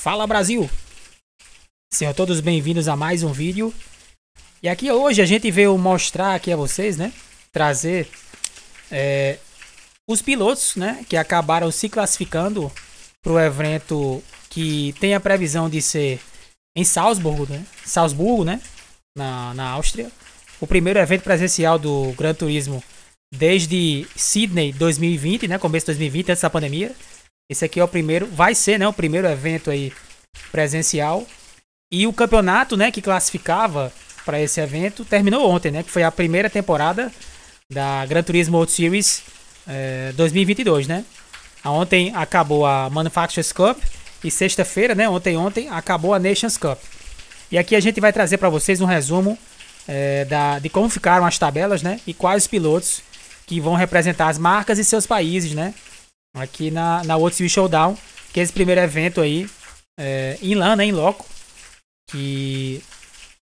Fala Brasil! Sejam todos bem-vindos a mais um vídeo. E aqui hoje a gente veio mostrar aqui a vocês, né? Trazer é, os pilotos, né? Que acabaram se classificando para o evento que tem a previsão de ser em Salzburgo, né? Salzburgo, né? Na, na Áustria. O primeiro evento presencial do Gran Turismo desde Sydney 2020, né? Começo de 2020, antes da pandemia. Esse aqui é o primeiro, vai ser, né, o primeiro evento aí presencial. E o campeonato, né, que classificava para esse evento terminou ontem, né, que foi a primeira temporada da Gran Turismo World Series é, eh, 2022, né? Ontem acabou a Manufacturers Cup e sexta-feira, né, ontem ontem acabou a Nations Cup. E aqui a gente vai trazer para vocês um resumo é, da, de como ficaram as tabelas, né, e quais os pilotos que vão representar as marcas e seus países, né, aqui na, na World Series Showdown, que é esse primeiro evento aí, é, em LAN, né, em loco, que,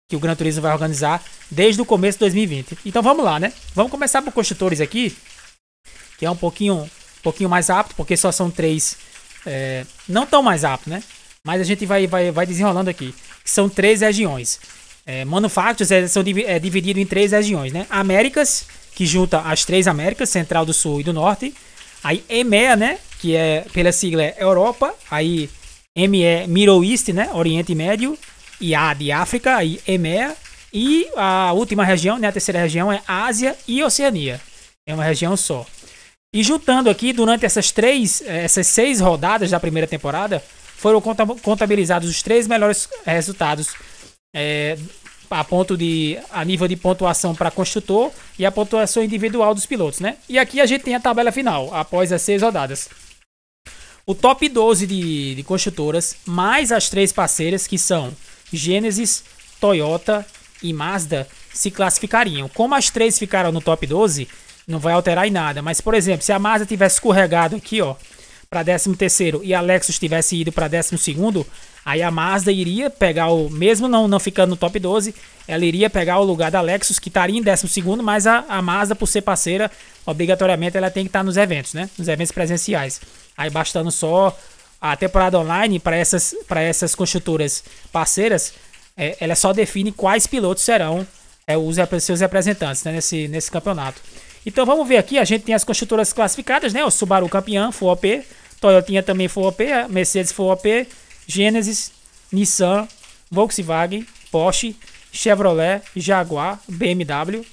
que o Gran Turismo vai organizar desde o começo de 2020. Então vamos lá, né? Vamos começar por construtores aqui, que é um pouquinho, um pouquinho mais rápido, porque só são três, é, não tão mais rápido, né? Mas a gente vai, vai, vai desenrolando aqui, que são três regiões. É, Manufactures é, são, é dividido em três regiões, né? Américas, que junta as três Américas, Central do Sul e do Norte. Aí EMEA, né? Que é pela sigla é Europa. Aí ME, é Middle East, né? Oriente Médio. E A de África. Aí EMEA. E a última região, né? A terceira região é Ásia e Oceania. É uma região só. E juntando aqui, durante essas três, eh, essas seis rodadas da primeira temporada, foram contabilizados os três melhores resultados é, a ponto de a nível de pontuação para construtor e a pontuação individual dos pilotos, né? E aqui a gente tem a tabela final após as seis rodadas. O top 12 de, de construtoras mais as três parceiras que são Genesis, Toyota e Mazda se classificariam. Como as três ficaram no top 12, não vai alterar em nada. Mas por exemplo, se a Mazda tivesse escorregado aqui, ó, para 13º e a Lexus tivesse ido para 12º, aí a Mazda iria pegar o mesmo não não ficando no top 12, ela iria pegar o lugar da Lexus que estaria em 12º, mas a, a Mazda por ser parceira, obrigatoriamente ela tem que estar tá nos eventos, né? Nos eventos presenciais. Aí bastando só a temporada online para essas para essas construtoras parceiras, é, ela só define quais pilotos serão é, os seus representantes né? nesse nesse campeonato. Então vamos ver aqui, a gente tem as construtoras classificadas, né? O Subaru campeão, FOP, Toyotinha também foi OP, é, Mercedes foi OP, Genesis, Nissan, Volkswagen, Porsche, Chevrolet, Jaguar, BMW,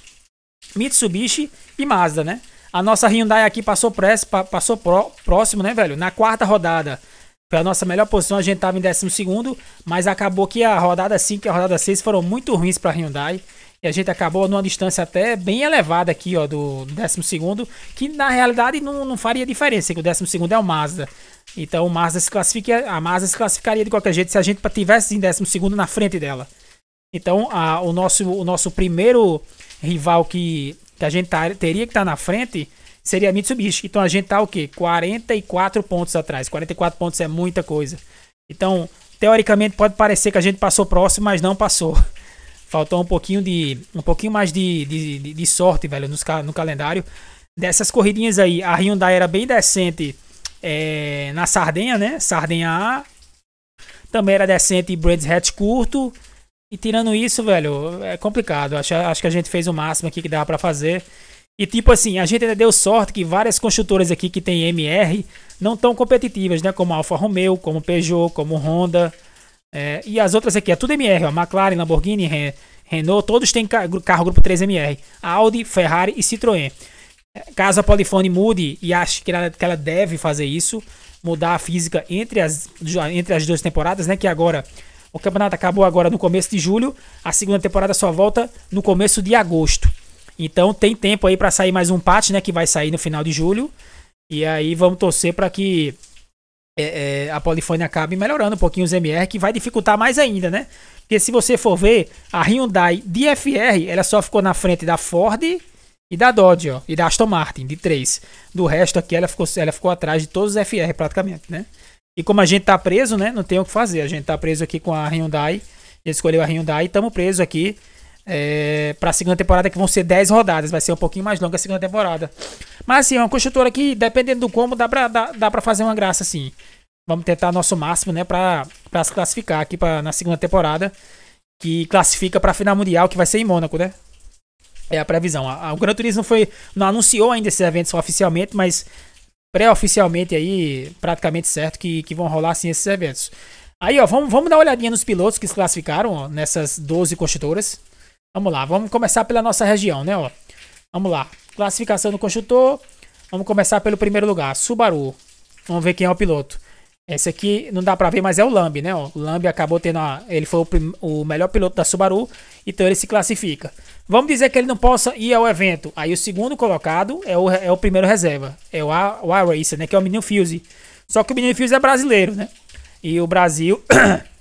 Mitsubishi e Mazda, né? A nossa Hyundai aqui passou, press, passou próximo, né, velho? Na quarta rodada. Foi a nossa melhor posição, a gente estava em décimo segundo, mas acabou que a rodada 5 e a rodada 6 foram muito ruins para a Hyundai. E a gente acabou numa distância até bem elevada aqui, ó, do 12, que na realidade não, não faria diferença, que o 12 é o Mazda. Então o Mazda se classifica, a Mazda se classificaria de qualquer jeito se a gente tivesse em 12 na frente dela. Então a, o, nosso, o nosso primeiro rival que, que a gente tá, teria que estar tá na frente seria a Mitsubishi. Então a gente tá o quê? 44 pontos atrás. 44 pontos é muita coisa. Então, teoricamente pode parecer que a gente passou próximo, mas não passou. Faltou um pouquinho de. um pouquinho mais de, de, de sorte, velho, nos, no calendário. Dessas corridinhas aí, a Hyundai era bem decente é, na Sardenha, né? Sardenha A. Também era decente Brands Hatch curto. E tirando isso, velho, é complicado. Acho, acho que a gente fez o máximo aqui que dava para fazer. E tipo assim, a gente ainda deu sorte que várias construtoras aqui que tem MR não tão competitivas, né? Como Alfa Romeo, como Peugeot, como Honda. É, e as outras aqui, é tudo MR, ó, McLaren, Lamborghini, Renault, todos têm carro, grupo 3MR. Audi, Ferrari e Citroën. É, caso a Polifone mude e ache que ela, que ela deve fazer isso, mudar a física entre as, entre as duas temporadas, né? Que agora o campeonato acabou agora no começo de julho, a segunda temporada só volta no começo de agosto. Então tem tempo aí para sair mais um patch, né? Que vai sair no final de julho. E aí vamos torcer para que é, é, a polifonia acabe melhorando um pouquinho os MR, que vai dificultar mais ainda, né? Porque se você for ver, a Hyundai DFR, ela só ficou na frente da Ford e da Dodge, ó, e da Aston Martin, de três. Do resto aqui, ela ficou, ela ficou atrás de todos os FR praticamente, né? E como a gente tá preso, né? Não tem o que fazer. A gente tá preso aqui com a Hyundai. A gente escolheu a Hyundai e estamos preso aqui é, para a segunda temporada, que vão ser 10 rodadas. Vai ser um pouquinho mais longa a segunda temporada. Mas, assim, é uma construtora que, dependendo do como, dá para dá, dá fazer uma graça, assim. Vamos tentar nosso máximo, né, para se classificar aqui pra, na segunda temporada. Que classifica para a final mundial, que vai ser em Mônaco, né? É a previsão. A, a, o Gran Turismo foi, não anunciou ainda esses eventos oficialmente, mas pré-oficialmente aí, praticamente certo que, que vão rolar, sim, esses eventos. Aí, ó, vamos, vamos dar uma olhadinha nos pilotos que se classificaram ó, nessas 12 construtoras. Vamos lá, vamos começar pela nossa região, né? Ó. Vamos lá. Classificação do construtor. Vamos começar pelo primeiro lugar, Subaru. Vamos ver quem é o piloto. Esse aqui não dá pra ver, mas é o Lambi, né? Ó, o Lambi acabou tendo a, Ele foi o, o, melhor piloto da Subaru, então ele se classifica. Vamos dizer que ele não possa ir ao evento. Aí o segundo colocado é o, é o primeiro reserva. É o, a, o a Racer, né? Que é o menino Fuse. Só que o menino Fuse é brasileiro, né? E o Brasil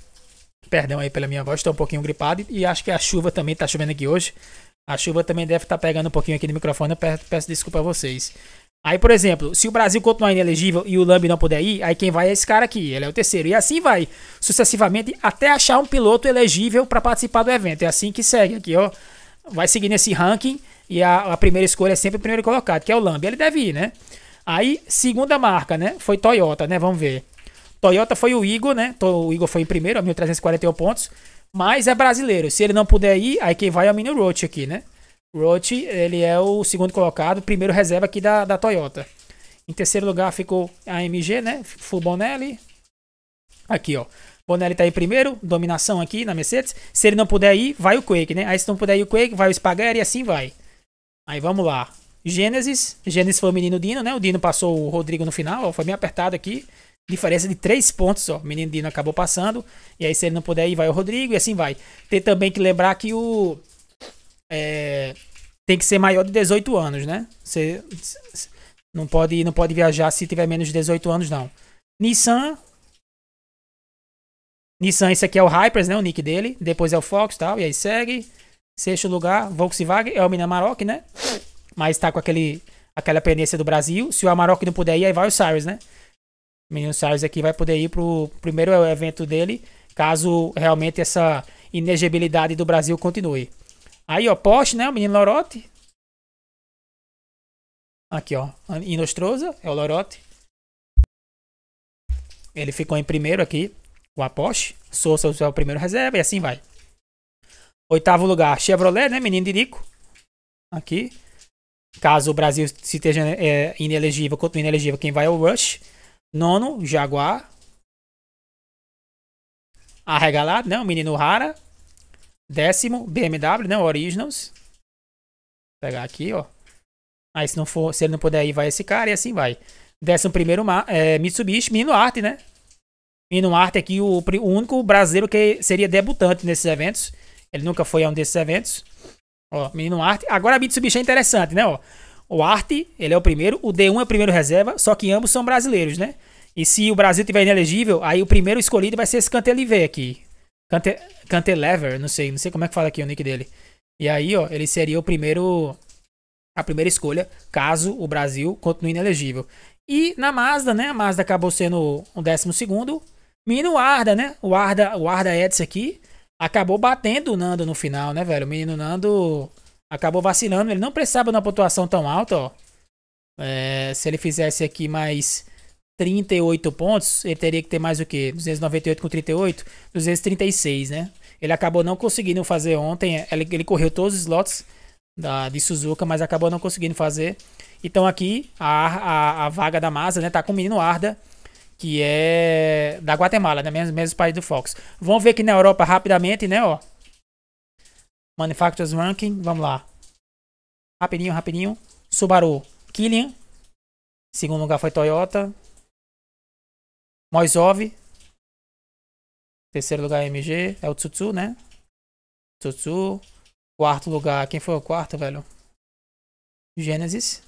perdão aí pela minha voz, estou um pouquinho gripado e acho que a chuva também está chovendo aqui hoje. A chuva também deve estar tá pegando um pouquinho aqui no microfone, eu peço, peço desculpa a vocês. Aí, por exemplo, se o Brasil continuar inelegível e o Lambi não puder ir, aí quem vai é esse cara aqui, ele é o terceiro. E assim vai, sucessivamente, até achar um piloto elegível para participar do evento. É assim que segue aqui, ó. Vai seguir nesse ranking e a, a primeira escolha é sempre o primeiro colocado, que é o Lambi. Ele deve ir, né? Aí, segunda marca, né? Foi Toyota, né? Vamos ver. Toyota foi o Igor, né? O Igor foi em primeiro, 1.341 pontos. Mas é brasileiro. Se ele não puder ir, aí quem vai é o Mini Roach aqui, né? Roach, ele é o segundo colocado, primeiro reserva aqui da, da Toyota. Em terceiro lugar ficou a MG, né? Full Bonelli. Aqui, ó. Bonelli tá em primeiro, dominação aqui na Mercedes. Se ele não puder ir, vai o Quake, né? Aí se não puder ir o Quake, vai o Spaghetti e assim vai. Aí vamos lá. Gênesis. Gênesis foi o menino Dino, né? O Dino passou o Rodrigo no final, ó. Foi bem apertado aqui diferença de três pontos só. O menino Dino acabou passando. E aí, se ele não puder ir, vai o Rodrigo e assim vai. Tem também que lembrar que o. É, tem que ser maior de 18 anos, né? Você não pode, não pode viajar se tiver menos de 18 anos, não. Nissan. Nissan, esse aqui é o Hypers, né? O nick dele. Depois é o Fox e tal. E aí segue. Sexto lugar, Volkswagen. É o Minamarok, né? Mas tá com aquele, aquela pendência do Brasil. Se o Amarok não puder ir, aí vai o Cyrus, né? Menino Salles aqui vai poder ir pro primeiro evento dele, caso realmente essa inegibilidade do Brasil continue. Aí, ó, Porsche, né? O menino Lorote. Aqui, ó. Inostrosa é o Lorote. Ele ficou em primeiro aqui com a Porsche. Souza é o primeiro reserva e assim vai. Oitavo lugar, Chevrolet, né? Menino Dirico. Aqui. Caso o Brasil se esteja é, inelegível, continue inelegível, quem vai é o Rush. Nono, Jaguar. Arregalado, né? O menino Rara. Décimo, BMW, né? Originals. Vou pegar aqui, ó. Aí se, não for, se ele não puder ir, vai esse cara e assim vai. Décimo primeiro, é, Mitsubishi, menino Arte, né? Menino Arte aqui, o, o único brasileiro que seria debutante nesses eventos. Ele nunca foi a um desses eventos. Ó, menino Arte. Agora a Mitsubishi é interessante, né? Ó, o Arte, ele é o primeiro, o D1 é o primeiro reserva, só que ambos são brasileiros, né? E se o Brasil tiver inelegível, aí o primeiro escolhido vai ser esse Cantelever aqui. Cante, Cantelever, não sei, não sei como é que fala aqui o nick dele. E aí, ó, ele seria o primeiro a primeira escolha, caso o Brasil continue inelegível. E na Mazda, né? A Mazda acabou sendo o décimo segundo. Menino Arda, né? O Arda, o Arda Edson aqui acabou batendo o Nando no final, né, velho? O menino Nando acabou vacilando. Ele não precisava de uma pontuação tão alta, ó. É, se ele fizesse aqui mais 38 pontos, ele teria que ter mais o que? 298 com 38? 236, né? Ele acabou não conseguindo fazer ontem. É, ele, ele correu todos os slots da, de Suzuka, mas acabou não conseguindo fazer. Então aqui a, a, a vaga da massa, né? Tá com o menino Arda, que é da Guatemala, né? Mesmo, mesmo país do Fox. Vamos ver aqui na Europa rapidamente, né? Ó. Manufacturers Ranking, vamos lá. Rapidinho, rapidinho. Subaru, Killian. Segundo lugar foi Toyota. Moisov. Terceiro lugar é MG, é o Tsutsu, né? Tsutsu. Quarto lugar, quem foi o quarto, velho? Gênesis.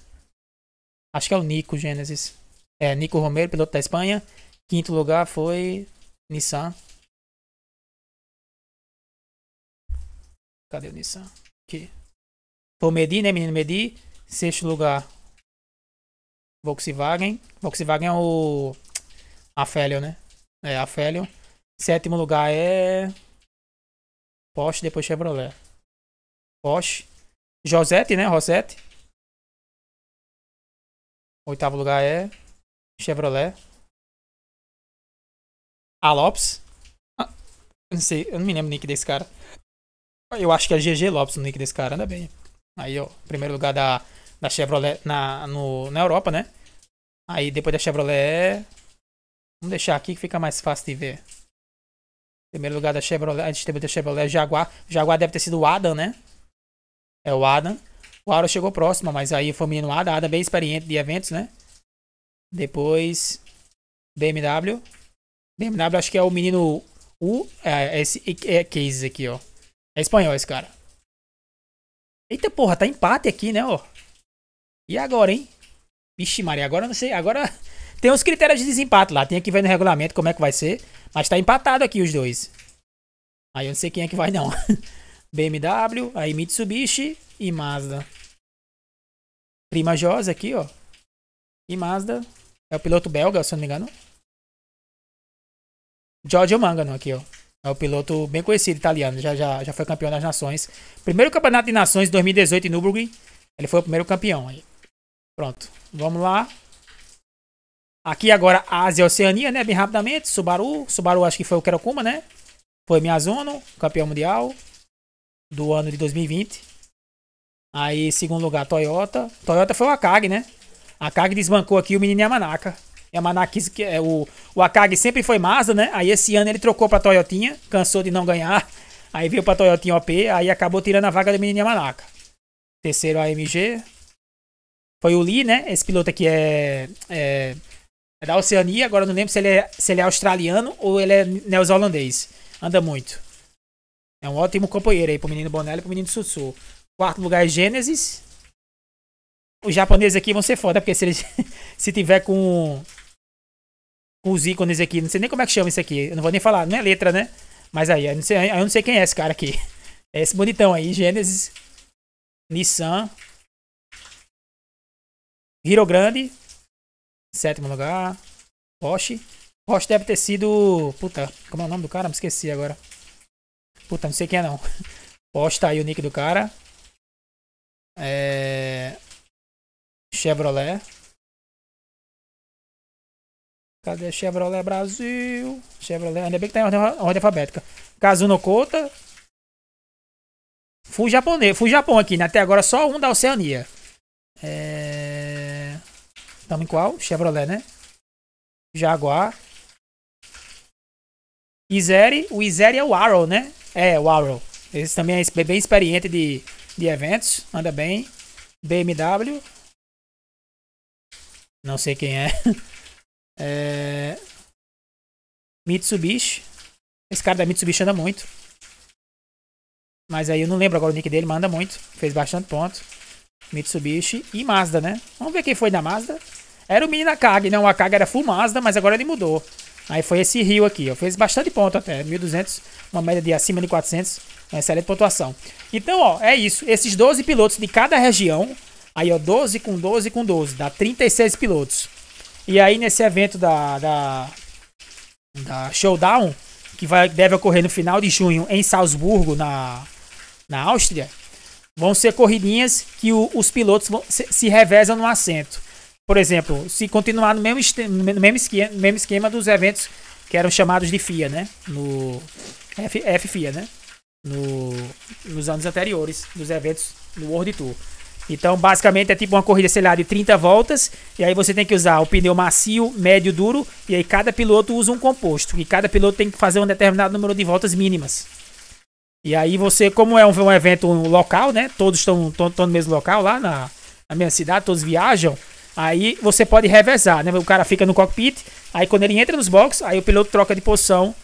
Acho que é o Nico Gênesis. É, Nico Romero, piloto da Espanha. Quinto lugar foi Nissan. Cadê o Nissan? Aqui. Vou medir, né, menino? Medir. Sexto lugar. Volkswagen. Volkswagen é o... A né? É, a Sétimo lugar é... Porsche, depois Chevrolet. Porsche. Josette, né? Rosette. Oitavo lugar é Chevrolet. Alops. Ah, não sei, eu não me lembro nem nick desse cara. Eu acho que é GG Lopes o nick desse cara, anda bem. Aí, ó, primeiro lugar da, da Chevrolet na, no, na Europa, né? Aí depois da Chevrolet. Vamos deixar aqui que fica mais fácil de ver. Primeiro lugar da Chevrolet, a gente da Chevrolet, Jaguar. Jaguar deve ter sido o Adam, né? É o Adam. O Aro chegou próximo, mas aí foi o menino Adam. Adam bem experiente de eventos, né? Depois, BMW. BMW acho que é o menino U. É, é esse é, é Case aqui, ó. É espanhol esse cara. Eita porra, tá empate aqui, né, ó. E agora, hein? Vixe Maria, agora eu não sei. Agora tem uns critérios de desempate lá. Tem que ver no regulamento como é que vai ser. Mas tá empatado aqui os dois. Aí eu não sei quem é que vai, não. BMW, aí Mitsubishi e Mazda. Prima Josa aqui, ó. E Mazda. É o piloto belga, se eu não me engano. Giorgio Mangano aqui, ó. É um piloto bem conhecido italiano, já, já, já foi campeão das nações. Primeiro campeonato de nações de 2018 em Nürburgring. Ele foi o primeiro campeão aí. Pronto, vamos lá. Aqui agora Ásia e Oceania, né? Bem rapidamente. Subaru. Subaru acho que foi o Kerokuma, né? Foi Miyazono, campeão mundial do ano de 2020. Aí, segundo lugar, Toyota. Toyota foi o Akagi, né? Akagi desbancou aqui o menino Yamanaka. Yamaha é que é, o, o Akagi sempre foi Mazda, né? Aí esse ano ele trocou pra Toyotinha, cansou de não ganhar. Aí veio pra Toyotinha OP, aí acabou tirando a vaga do menino Yamanaka. Terceiro AMG. Foi o Lee, né? Esse piloto aqui é, é, é da Oceania, agora não lembro se ele, é, se ele é australiano ou ele é neozelandês. Anda muito. É um ótimo companheiro aí pro menino Bonelli e pro menino Sussu. Quarto lugar é Gênesis. Os japoneses aqui vão ser foda, porque se, eles, se tiver com os ícones aqui. Não sei nem como é que chama isso aqui. Eu não vou nem falar, não é letra, né? Mas aí, eu não sei, eu não sei quem é esse cara aqui. É esse bonitão aí, Gênesis. Nissan, Hero Grande, sétimo lugar, Porsche. Porsche deve ter sido, puta, como é o nome do cara? Me esqueci agora. Puta, não sei quem é não. Porsche tá aí o nick do cara. É... Chevrolet. Cadê Chevrolet Brasil? Chevrolet, ainda bem que tá em ordem, ordem alfabética. Kazuno Kota. Fui japonês, fui Japão aqui, né? Até agora só um da Oceania. É... Estamos em qual? Chevrolet, né? Jaguar. Izeri, o Izeri é o Arrow, né? É, o Arrow. Esse também é bem experiente de, de eventos, anda bem. BMW. Não sei quem é. É... Mitsubishi. Esse cara da Mitsubishi anda muito. Mas aí eu não lembro agora o nick dele, mas anda muito. Fez bastante ponto. Mitsubishi e Mazda, né? Vamos ver quem foi da Mazda. Era o menino Akagi, não. Né? O Akagi era full Mazda, mas agora ele mudou. Aí foi esse Rio aqui, ó. Fez bastante ponto até, 1.200, uma média de acima de 400, uma excelente pontuação. Então, ó, é isso. Esses 12 pilotos de cada região, aí ó, 12 com 12 com 12, dá 36 pilotos. E aí, nesse evento da, da, da Showdown, que vai, deve ocorrer no final de junho em Salzburgo, na, na Áustria, vão ser corridinhas que o, os pilotos vão, se, se, revezam no assento. Por exemplo, se continuar no mesmo, no mesmo, esquema, no mesmo esquema dos eventos que eram chamados de FIA, né? No F, FIA, né? No, nos anos anteriores, dos eventos no World Tour. Então, basicamente, é tipo uma corrida, sei lá, de 30 voltas. E aí você tem que usar o pneu macio, médio, duro. E aí cada piloto usa um composto. E cada piloto tem que fazer um determinado número de voltas mínimas. E aí você, como é um, um evento local, né? Todos estão no mesmo local lá na, na minha cidade, todos viajam. Aí você pode revezar, né? O cara fica no cockpit. Aí quando ele entra nos boxes, aí o piloto troca de posição.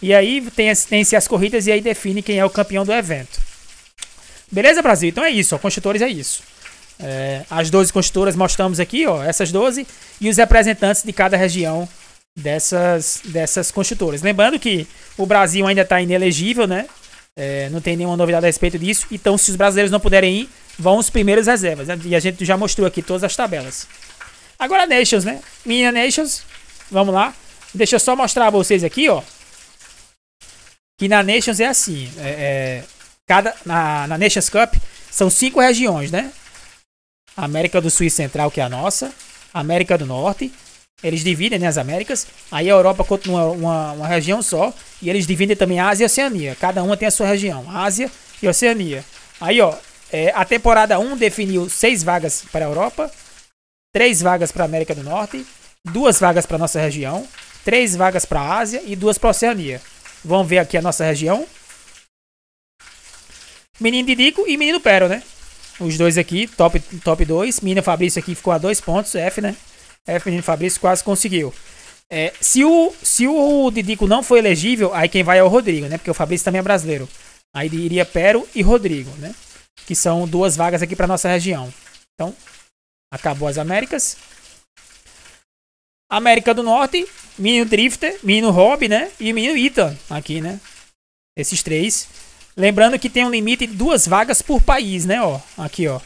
E aí tem, tem-se as corridas e aí define quem é o campeão do evento. Beleza, Brasil? Então é isso, ó, construtores é isso. É, as 12 construtoras mostramos aqui, ó, essas 12, e os representantes de cada região dessas, dessas construtoras Lembrando que o Brasil ainda está inelegível, né? É, não tem nenhuma novidade a respeito disso. Então, se os brasileiros não puderem ir, vão os primeiros reservas. Né? E a gente já mostrou aqui todas as tabelas. Agora Nations, né? Minha Nations, vamos lá. Deixa eu só mostrar a vocês aqui, ó. Que na Nations é assim. É, é, Cada, na, na Nations Cup são cinco regiões, né? América do Sul e Central, que é a nossa. América do Norte. Eles dividem né, as Américas. Aí a Europa continua uma, uma região só. E eles dividem também a Ásia e a Oceania. Cada uma tem a sua região. Ásia e Oceania. Aí, ó. É, a temporada 1 definiu seis vagas para a Europa. Três vagas para a América do Norte. Duas vagas para a nossa região. Três vagas para a Ásia e duas para a Oceania. Vamos ver aqui a nossa região. Menino Didico e Menino Pero, né? Os dois aqui, top, top 2. Menino Fabrício aqui ficou a dois pontos, F, né? F, Menino Fabrício quase conseguiu. É, se, o, se o Didico não for elegível, aí quem vai é o Rodrigo, né? Porque o Fabrício também é brasileiro. Aí iria Pero e Rodrigo, né? Que são duas vagas aqui para nossa região. Então, acabou as Américas. América do Norte, menino Drifter, menino Rob, né? E menino Ita aqui, né? Esses três. Lembrando que tem um limite de duas vagas por país, né? Ó, aqui, ó.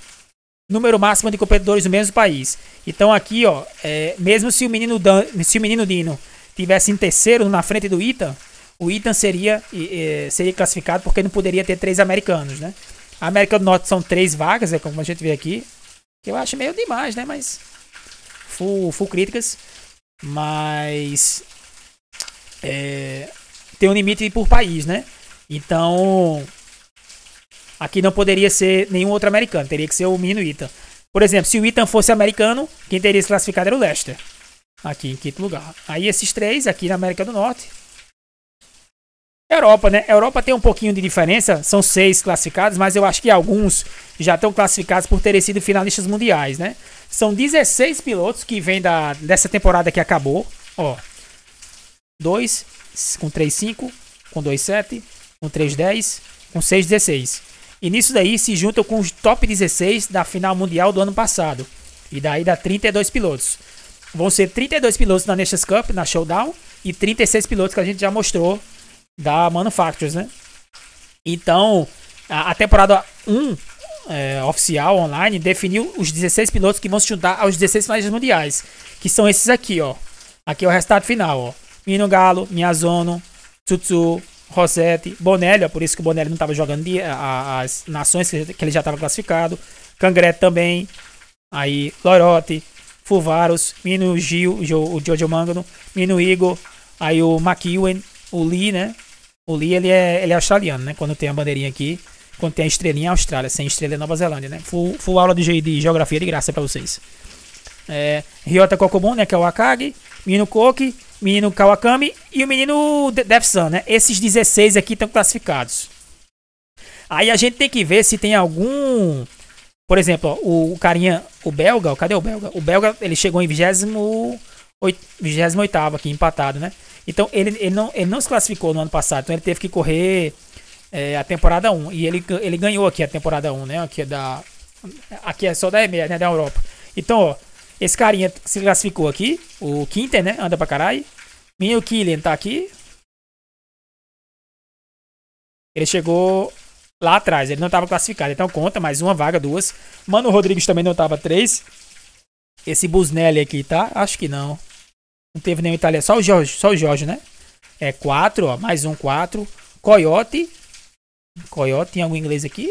Número máximo de competidores do mesmo país. Então aqui, ó, é, mesmo se o menino Dan, se o menino Dino tivesse em terceiro na frente do Ethan, o Ethan seria é, seria classificado porque não poderia ter três americanos, né? A América do Norte são três vagas, é como a gente vê aqui. eu acho meio demais, né? Mas full, full críticas, mas é, tem um limite por país, né? Então, aqui não poderia ser nenhum outro americano, teria que ser o Mino Itan. Por exemplo, se o Itan fosse americano, quem teria se classificado era o lester Aqui em quinto lugar. Aí esses três aqui na América do Norte. Europa, né? Europa tem um pouquinho de diferença, são seis classificados, mas eu acho que alguns já estão classificados por terem sido finalistas mundiais, né? São 16 pilotos que vêm da, dessa temporada que acabou. Ó. 2 com 3, 5, com 2, 7, com 3,10, com 6,16. E nisso daí se juntam com os top 16 da final mundial do ano passado. E daí dá 32 pilotos. Vão ser 32 pilotos na Nations Cup, na Showdown, e 36 pilotos que a gente já mostrou da Manufacturers, né? Então, a, a temporada 1 é, oficial online definiu os 16 pilotos que vão se juntar aos 16 finais mundiais, que são esses aqui, ó. Aqui é o resultado final, ó. Mino Galo, Miyazono, Tsutsu, Rosetti, Bonelli, é por isso que o Bonelli não estava jogando as nações que ele já estava classificado. Cangré também. Aí, Lorote, Fuvaros, Mino Gil, o Jojo Mangano, Mino Igor, aí o McEwen, o Lee, né? O Lee, ele é, ele é australiano, né? Quando tem a bandeirinha aqui, quando tem a estrelinha é Austrália, sem estrela é Nova Zelândia, né? Full, full aula de, de geografia de graça para vocês. É, Ryota Kokobun, né? Que é o Akagi, Mino Koki, menino Kawakami e o menino Defsun, né? Esses 16 aqui estão classificados. Aí a gente tem que ver se tem algum... Por exemplo, ó, o, carinha, o belga, ó, cadê o belga? O belga, ele chegou em 28, 28 aqui, empatado, né? Então, ele, ele, não, ele não se classificou no ano passado, então ele teve que correr é, a temporada 1. E ele, ele ganhou aqui a temporada 1, né? Aqui é, da, aqui é só da EMEA, né? Da Europa. Então, ó, esse carinha se classificou aqui. O Quinter, né? Anda pra caralho. Minha Killian tá aqui. Ele chegou lá atrás. Ele não estava classificado. Então conta mais uma vaga, duas. Mano Rodrigues também não estava três. Esse Busnelli aqui, tá? Acho que não. Não teve nenhum italiano. Só o Jorge, só o Jorge, né? É quatro, ó. Mais um quatro. Coyote. Coyote, tem algum inglês aqui?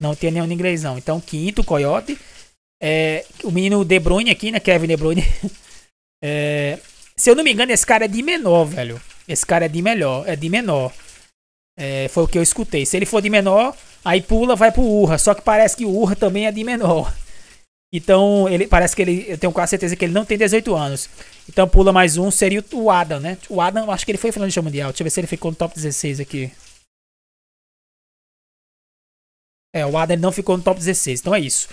Não tem nenhum inglês, não. Então, quinto, Coyote. É, o menino De Bruyne aqui, né? Kevin De Bruyne. É, se eu não me engano, esse cara é de menor, velho. Esse cara é de melhor, é de menor. É, foi o que eu escutei. Se ele for de menor, aí pula, vai pro Urra. Só que parece que o Urra também é de menor. Então, ele parece que ele. Eu tenho quase certeza que ele não tem 18 anos. Então pula mais um, seria o Adam, né? O Adam, acho que ele foi de mundial. Deixa eu ver se ele ficou no top 16 aqui. É, o Adam não ficou no top 16. Então é isso.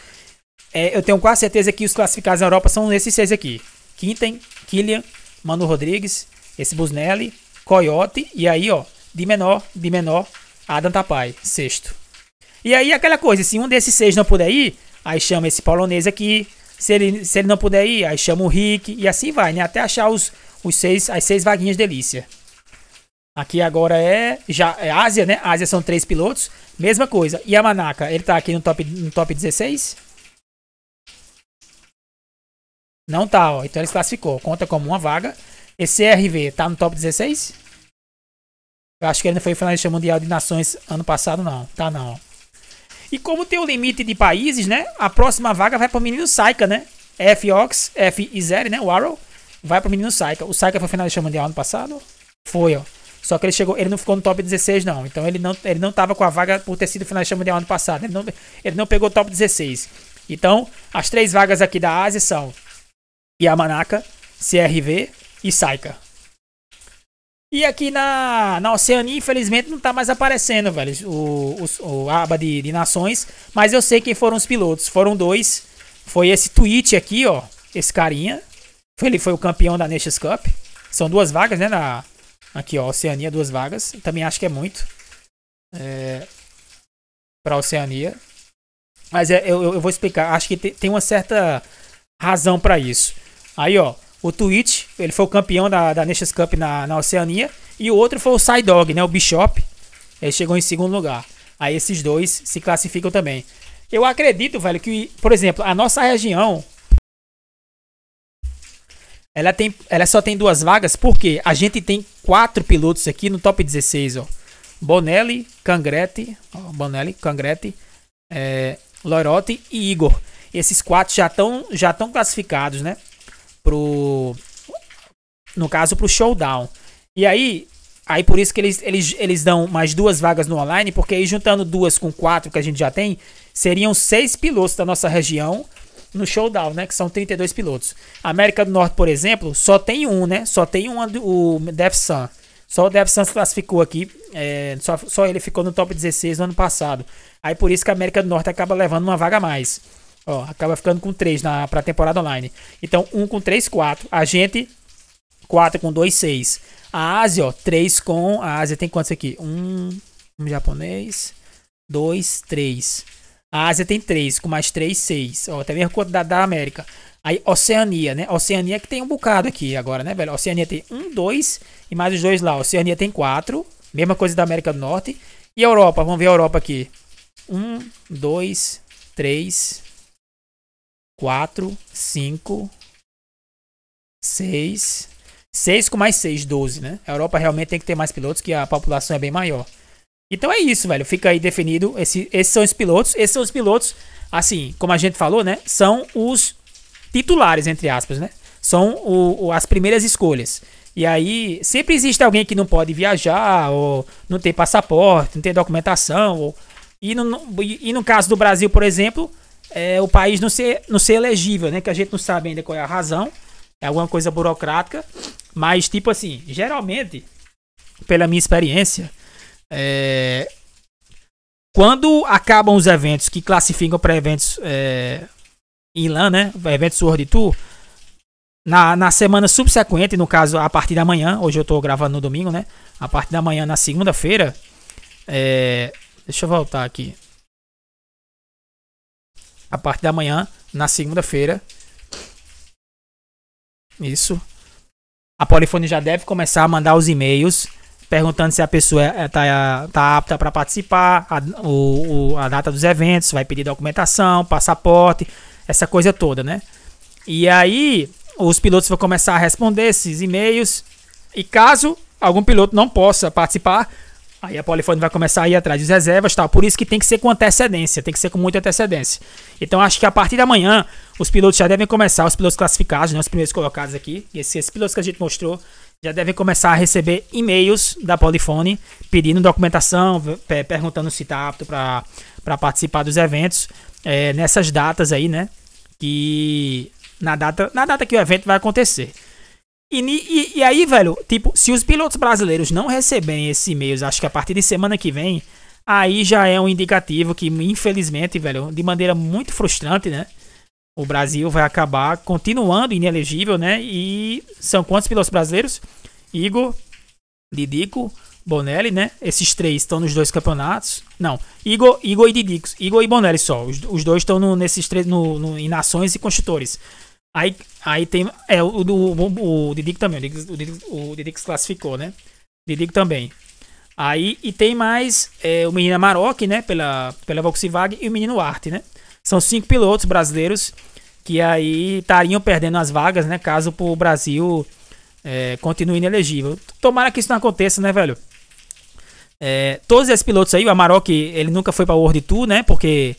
É, eu tenho quase certeza que os classificados na Europa são esses seis aqui: Quinten, Killian, Manu Rodrigues, esse Busnelli, Coyote e aí, ó, de menor, de menor, Adam Tapai, sexto. E aí aquela coisa, se um desses seis não puder ir, aí chama esse polonês aqui. Se ele, se ele não puder ir, aí chama o Rick e assim vai, né? Até achar os, os seis, as seis vaguinhas delícia. Aqui agora é, já, é Ásia, né? Ásia são três pilotos, mesma coisa. E a Manaka, ele tá aqui no top, no top 16. Não tá, ó. Então ele se classificou. Conta como uma vaga. Esse RV tá no top 16? Eu acho que ele não foi finalista mundial de nações ano passado, não. Tá não, E como tem o um limite de países, né? A próxima vaga vai pro menino Saika, né? F-Ox, F-Izeri, né? O Arrow. Vai pro menino Saika. O Saika foi finalista mundial ano passado? Foi, ó. Só que ele chegou, ele não ficou no top 16 não. Então ele não, ele não tava com a vaga por ter sido finalista mundial ano passado. Ele não, ele não pegou top 16. Então, as três vagas aqui da Ásia são Yamanaka, CRV e Saika. E aqui na, na Oceania, infelizmente, não tá mais aparecendo, velho, o, o, o aba de, de, nações. Mas eu sei quem foram os pilotos. Foram dois. Foi esse tweet aqui, ó. Esse carinha. Ele foi o campeão da Nations Cup. São duas vagas, né? Na, aqui, ó. Oceania, duas vagas. Também acho que é muito. É, pra Oceania. Mas é, eu, eu vou explicar. Acho que tem uma certa razão para isso. Aí, ó, o Twitch, ele foi o campeão da, da Nations Cup na, na Oceania. E o outro foi o Sidog, né? O Bishop. Ele chegou em segundo lugar. Aí esses dois se classificam também. Eu acredito, velho, que, por exemplo, a nossa região. Ela, tem, ela só tem duas vagas porque a gente tem quatro pilotos aqui no top 16, ó. Bonelli, Cangrete, Bonelli, Cangrete, é, eh, Loirotti e Igor. Esses quatro já estão já estão classificados, né? pro no caso pro showdown. E aí, aí por isso que eles, eles, eles dão mais duas vagas no online, porque aí juntando duas com quatro que a gente já tem, seriam seis pilotos da nossa região no showdown, né, que são 32 pilotos. América do Norte, por exemplo, só tem um, né? Só tem um o Dev Sun. Só o Dev Sun se classificou aqui, é, só, só ele ficou no top 16 no ano passado. Aí por isso que a América do Norte acaba levando uma vaga a mais. Ó, acaba ficando com 3 pra temporada online. Então, 1 com 3, 4. A gente, 4 com 2, 6. A Ásia, ó, 3 com. A Ásia tem quantos aqui? 1, um, um japonês. 2, 3. A Ásia tem 3, com mais 3, 6. Ó, até mesmo quantidade da América. Aí, Oceania, né? Oceania que tem um bocado aqui agora, né, velho? Oceania tem 1, um, 2 e mais os dois lá. Oceania tem 4. Mesma coisa da América do Norte. E Europa, vamos ver a Europa aqui. 1, 2, 3, 4, 5, 6. 6 com mais 6, 12, né? A Europa realmente tem que ter mais pilotos, que a população é bem maior. Então é isso, velho. Fica aí definido. Esse, esses são os pilotos. Esses são os pilotos, assim, como a gente falou, né? São os titulares, entre aspas, né? São o, o, as primeiras escolhas. E aí, sempre existe alguém que não pode viajar, ou não tem passaporte, não tem documentação. Ou... E, no, e no caso do Brasil, por exemplo, é, o país não ser, não ser elegível, né? Que a gente não sabe ainda qual é a razão. É alguma coisa burocrática. Mas, tipo assim, geralmente, pela minha experiência, é, quando acabam os eventos que classificam para eventos é, Inlan, né? Eventos World Tour. Na, na semana subsequente, no caso, a partir da manhã, hoje eu estou gravando no domingo, né? A partir da manhã, na segunda-feira, é, deixa eu voltar aqui a parte da manhã, na segunda-feira. Isso. A Polifone já deve começar a mandar os e-mails perguntando se a pessoa está é, é, é, tá apta para participar, a, o, o, a data dos eventos, vai pedir documentação, passaporte, essa coisa toda, né? E aí os pilotos vão começar a responder esses e-mails. E caso algum piloto não possa participar, Aí a polifone vai começar a ir atrás das reservas, tal. Por isso que tem que ser com antecedência, tem que ser com muita antecedência. Então acho que a partir da manhã os pilotos já devem começar, os pilotos classificados, né, os primeiros colocados aqui, esses, esses pilotos que a gente mostrou, já devem começar a receber e-mails da Polifone pedindo documentação, perguntando se está apto para participar dos eventos é, nessas datas aí, né? Que na data, na data que o evento vai acontecer. E, e, e, aí, velho, tipo, se os pilotos brasileiros não receberem esses e-mails, acho que a partir de semana que vem, aí já é um indicativo que, infelizmente, velho, de maneira muito frustrante, né? O Brasil vai acabar continuando inelegível, né? E são quantos pilotos brasileiros? Igor, Didico, Bonelli, né? Esses três estão nos dois campeonatos. Não, Igor, Igor e Didico. Igor e Bonelli só. Os, os dois estão nesses três, no, no, em nações e construtores. Aí, aí tem. É, o, o, o também. O Didico, o, o Didico se classificou, né? Didico também. Aí, e tem mais é, o menino Amarok, né? Pela, pela Volkswagen e o menino Arte, né? São cinco pilotos brasileiros que aí estariam perdendo as vagas, né? Caso o Brasil é, continue inelegível. Tomara que isso não aconteça, né, velho? É, todos esses pilotos aí, o Amarok, ele nunca foi pra World Tour, né? Porque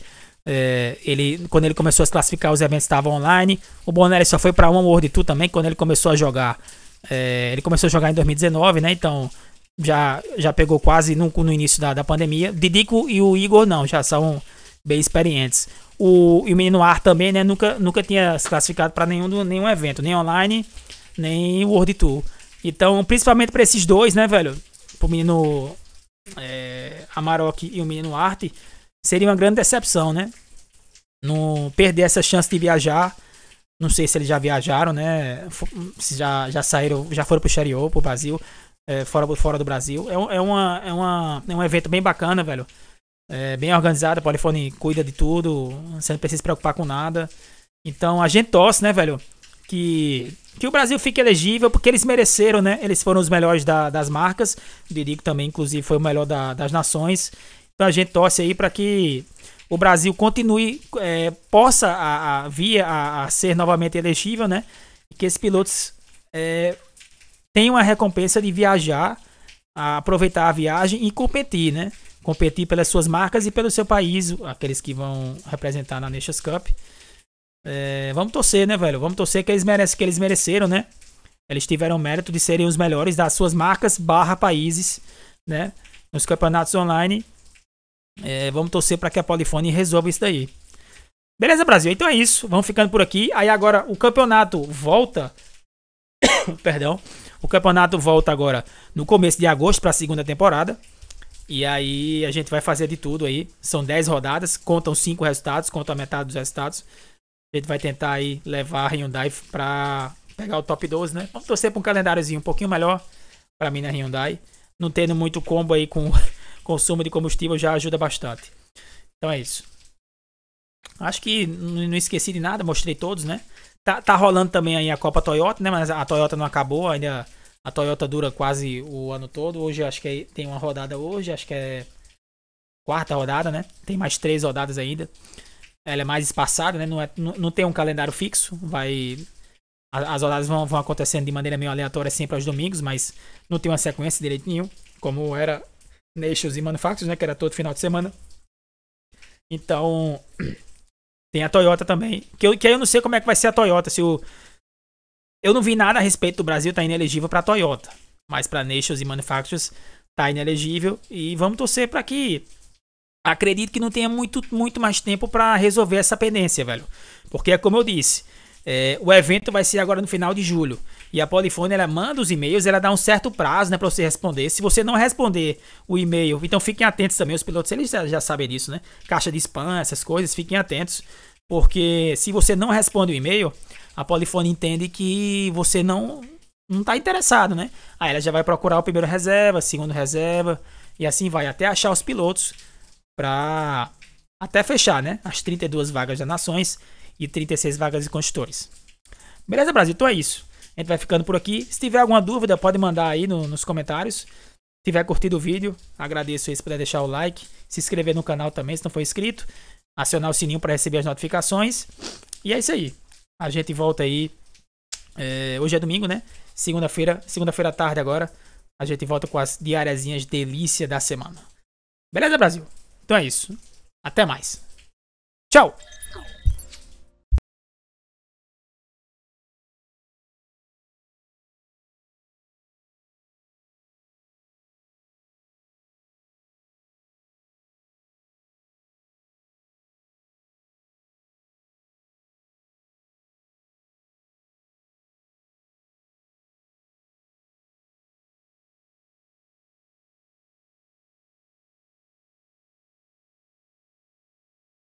é, ele, quando ele começou a se classificar, os eventos estavam online. O Bonelli só foi para uma World Tour também quando ele começou a jogar. É, ele começou a jogar em 2019, né? Então já, já pegou quase no, no início da, da pandemia. Didico e o Igor não, já são bem experientes. O, e o menino Ar também, né? Nunca, nunca tinha se classificado para nenhum, nenhum evento, nem online, nem World Tour. Então, principalmente para esses dois, né, velho? Pro menino é, Amarok e o menino Arte seria uma grande decepção, né? Não perder essa chance de viajar. Não sei se eles já viajaram, né? Se já, já saíram, já foram pro exterior, pro Brasil, é, fora, fora do Brasil. É, é, uma, é, uma, é um evento bem bacana, velho. É bem organizado, a Polifone cuida de tudo, você não precisa se preocupar com nada. Então a gente torce, né, velho? Que, que o Brasil fique elegível, porque eles mereceram, né? Eles foram os melhores da, das marcas. O Dirico também, inclusive, foi o melhor da, das nações. Então a gente torce aí para que o Brasil continue, é, possa a, a via a, a, ser novamente elegível, né? E que esses pilotos é, tenham a recompensa de viajar, a aproveitar a viagem e competir, né? Competir pelas suas marcas e pelo seu país, aqueles que vão representar na Nations Cup. É, vamos torcer, né, velho? Vamos torcer que eles merecem, que eles mereceram, né? Eles tiveram mérito de serem os melhores das suas marcas barra países, né? Nos campeonatos online é, vamos torcer para que a Polifone resolva isso daí. Beleza, Brasil? Então é isso. Vamos ficando por aqui. Aí agora o campeonato volta. Perdão. O campeonato volta agora no começo de agosto para a segunda temporada. E aí a gente vai fazer de tudo aí. São 10 rodadas, contam 5 resultados, contam a metade dos resultados. A gente vai tentar aí levar a Hyundai para pegar o top 12, né? Vamos torcer para um calendáriozinho um pouquinho melhor para mim na Hyundai. Não tendo muito combo aí com consumo de combustível já ajuda bastante. Então é isso. Acho que não esqueci de nada, mostrei todos, né? Tá, tá rolando também aí a Copa Toyota, né? Mas a Toyota não acabou, ainda a Toyota dura quase o ano todo. Hoje acho que é, tem uma rodada hoje, acho que é quarta rodada, né? Tem mais três rodadas ainda. Ela é mais espaçada, né? Não, é, não, não tem um calendário fixo, vai as rodadas vão, vão, acontecendo de maneira meio aleatória sempre aos domingos, mas não tem uma sequência nenhum como era Nations e Manufacturers, né? Que era todo final de semana. Então, tem a Toyota também. Que, eu, que aí eu não sei como é que vai ser a Toyota. Se o. Eu não vi nada a respeito do Brasil, tá inelegível a Toyota. Mas para Nations e Manufacturers tá inelegível. E vamos torcer para que. Acredito que não tenha muito, muito mais tempo para resolver essa pendência, velho. Porque é como eu disse. É, o evento vai ser agora no final de julho. E a Polifone, ela manda os e-mails, ela dá um certo prazo, né, para você responder. Se você não responder o e-mail, então fiquem atentos também, os pilotos, eles já, já sabem disso, né? Caixa de spam, essas coisas, fiquem atentos, porque se você não responde o e-mail, a Polifone entende que você não não tá interessado, né? Aí ela já vai procurar o primeiro reserva, segundo reserva, e assim vai até achar os pilotos para até fechar, né? As 32 vagas da Nações e 36 vagas de construtores. Beleza, Brasil? Então é isso. A gente vai ficando por aqui. Se tiver alguma dúvida, pode mandar aí no, nos comentários. Se tiver curtido o vídeo, agradeço se puder deixar o like, se inscrever no canal também se não for inscrito, acionar o sininho para receber as notificações. E é isso aí. A gente volta aí. É, hoje é domingo, né? Segunda-feira, segunda-feira à tarde agora. A gente volta com as diariazinhas delícia da semana. Beleza, Brasil? Então é isso. Até mais. Tchau!